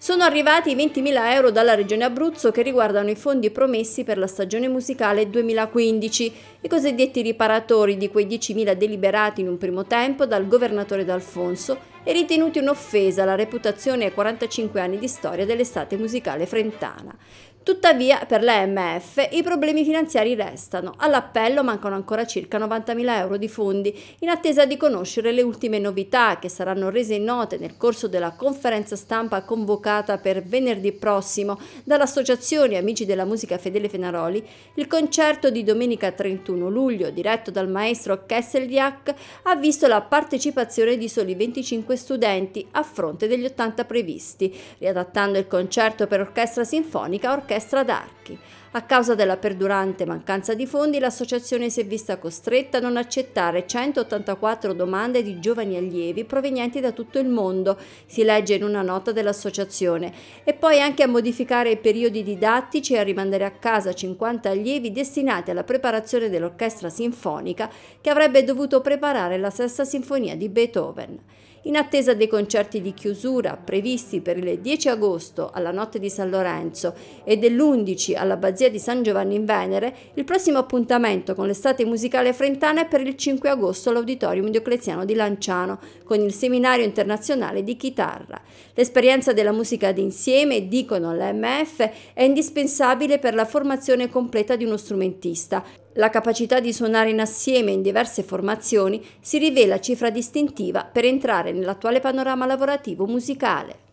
Sono arrivati i 20.000 euro dalla Regione Abruzzo che riguardano i fondi promessi per la stagione musicale 2015, i cosiddetti riparatori di quei 10.000 deliberati in un primo tempo dal governatore D'Alfonso e ritenuti un'offesa alla reputazione e ai 45 anni di storia dell'estate musicale frentana. Tuttavia, per la i problemi finanziari restano. All'appello mancano ancora circa 90.000 euro di fondi, in attesa di conoscere le ultime novità che saranno rese note nel corso della conferenza stampa convocata per venerdì prossimo dall'Associazione Amici della Musica Fedele Fenaroli. Il concerto di domenica 31 luglio, diretto dal maestro Kesseljak, ha visto la partecipazione di soli 25 studenti a fronte degli 80 previsti, riadattando il concerto per orchestra sinfonica orchestra l'orchestra d'archi. A causa della perdurante mancanza di fondi, l'associazione si è vista costretta a non accettare 184 domande di giovani allievi provenienti da tutto il mondo, si legge in una nota dell'associazione, e poi anche a modificare i periodi didattici e a rimandare a casa 50 allievi destinati alla preparazione dell'orchestra sinfonica che avrebbe dovuto preparare la sesta sinfonia di Beethoven in attesa dei concerti di chiusura previsti per il 10 agosto alla notte di San Lorenzo e dell'11 all'abbazia di San Giovanni in Venere, il prossimo appuntamento con l'estate musicale frentana è per il 5 agosto all'Auditorium Diocleziano di Lanciano con il seminario internazionale di chitarra. L'esperienza della musica d'insieme, dicono l'AMF, è indispensabile per la formazione completa di uno strumentista la capacità di suonare in assieme in diverse formazioni si rivela cifra distintiva per entrare nell'attuale panorama lavorativo musicale.